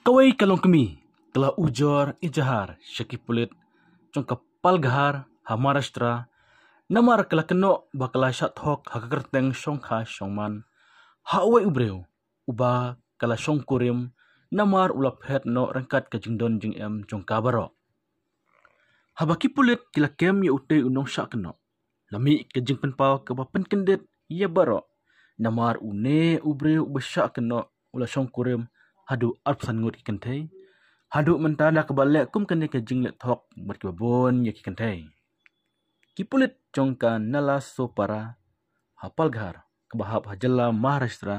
Kawai kalong kami, telah ujar ijahar syaki pulit, cong kapal gahar hamarashtra, namar kala keno bakala syat hok hakakerteng syongka syongman, hawai ubrew, uba kalah syongkurim, namar ulap het no rengkat ke jingdon jing em cong kabaro. Habaki pulit kila kem ya utai unong syak kenok. lami ke jing penpaw kebapen penkendit ya baro, namar une ubrew ubesyak kenok ulah syongkurim, hadu arp san ngut ki kan thai hadu man ta la kabal le kum kan ke jing le thok bat ki bon ye ya ki kan thai ki pulit chong ka nala so para hapal ghar ke bahap hajalla maharashtra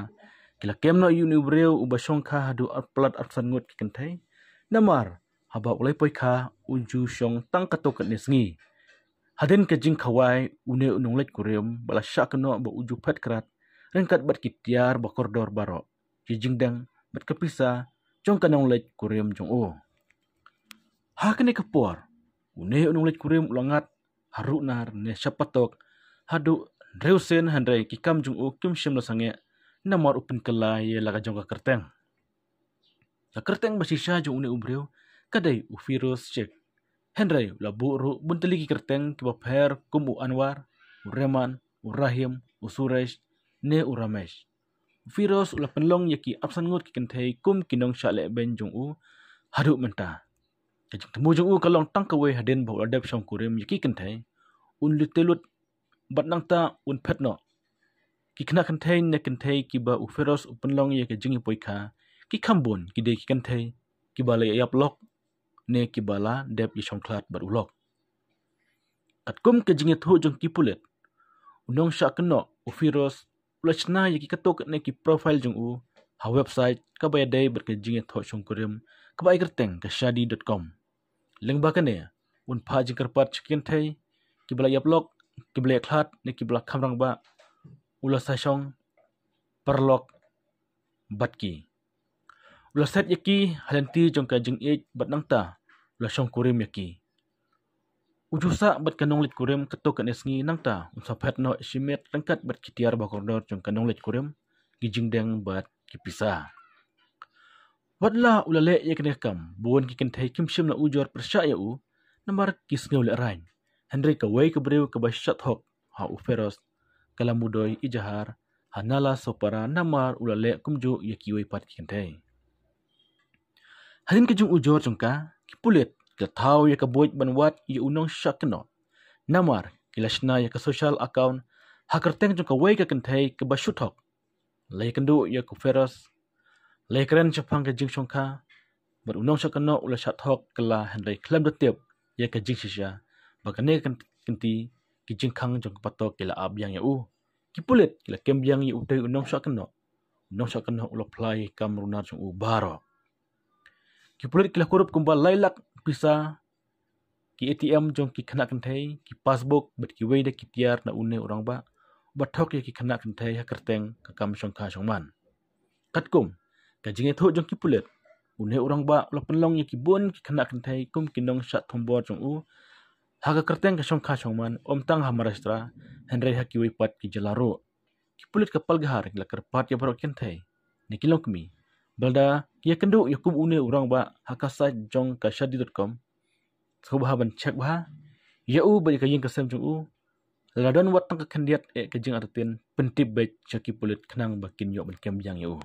kila kemno yuni breu u bashong kha hadu arp plat arp san ngut ki kan thai namar haba ulai poi kha unju shong tang ka to ka ne sngi hadin ke jing khawai une unung lech kurem bala shakno bo uju phat krat rengkat bat ki tiar bakor dor baro ki jing dang bet kepisa jong kanong lej kurim jong o oh. ha kene kepor une unong lej kurim ulangat haru nar ne sapatok hadu reusen handre kikam jong o oh, kim shim lo sange namar upen kala ye laga jong ka kerteng la kerteng basisha jong une ubreu kadai u virus check Hendra labu ru buntali ki kerteng ki bapher kum u anwar u reman u rahim u suresh ne u ramesh virus ulapan long yaki absan ngut kikin thai kum kinong sha le ben jung u haru menta kajung temu jung u kalong tang ka wei haden bo adap shong kurem yaki kin thai un lutelut bat nang ta un phet no ki khna kan thai ne kin thai ki ba u virus ulapan long yaki jing poi kha ki kham bon ki de ki kan thai ki ba le ya yap lok ne ki ba la dep yi ya shong khlat bat u lok kat kum ke jing thu jung ki pulet unong sha kno u virus lach na yaki katok ne ki profile jung u ha website ka bay day bet ke jing tho chung kurim ka bay kerteng ka shadi.com leng ba ka ne un pha jing kar pat chkin thai ki bla yap lok ki bla khat ne ki bla kham rang ba ula sa chong par lok bat ki ula set yaki halanti jong ka jing ek bat nang ta la chong kurim yaki Uju sa bet kanong lit kurim keto ke nesngi nang ta unsa pet no shimet tengkat bet kitiar ba koridor jong kanong lit kurim gijing deng bet kipisa. Wat la ulale ye kene kam buan ki kentai kim shim na lah ujor persya ya u nambar kis ngi ulak rain. Henry ke wei ke brew ke bashat hok ha u feros kalamudoi ijahar hanala sopara namar ulale kumju ye kiwei pat ki kentai. Hadin kejung ujor jongka kipulit tahu ia kebuat benuat ia unong syak kena. Namar, kilasna ia ke sosial account, hakar teng jung kawai ke kentai ke basyutok. Lai kendu ia ke feras, lai keren cepang ke jing syongka, bat unong syak kena ula syak tok kela hendai klem detib ia ke jing syasya, bagane ke kenti ki jing kang jung kepato kela ab yang ia ya u. Kipulit kila kembiang ia ya utai unong syak kena, unong syak kena ula play kam runar u baro. Kipulit kila kurup kumbal lailak pisa ki ATM jong ki khana kanthai ki passbook bet ki wei da ki tiar na unne orang ba ba thok ki khana kanthai ha kerteng ka kam shong kha shong man kat kum ka jinge tho jong ki pulet unne orang ba la penlong ki bon ki khana kanthai kum ki nong sha thum bor jong u ha ka kerteng ka shong kha shong man om tang ha marastra hen rei ha ki wei pat ki jalaro ki pulet ka pal gahar la kar pat ya bro kanthai ne ki lok mi Belda, ia kendo yakub une urang ba hakasa jong ka shadi.com. bahan ban chek ba. Ya u ba ka yeng jong u. Ladon wat tang ka kendiat e ka pentib baik chaki pulit kenang bakin kin yo ban kem yang ya u.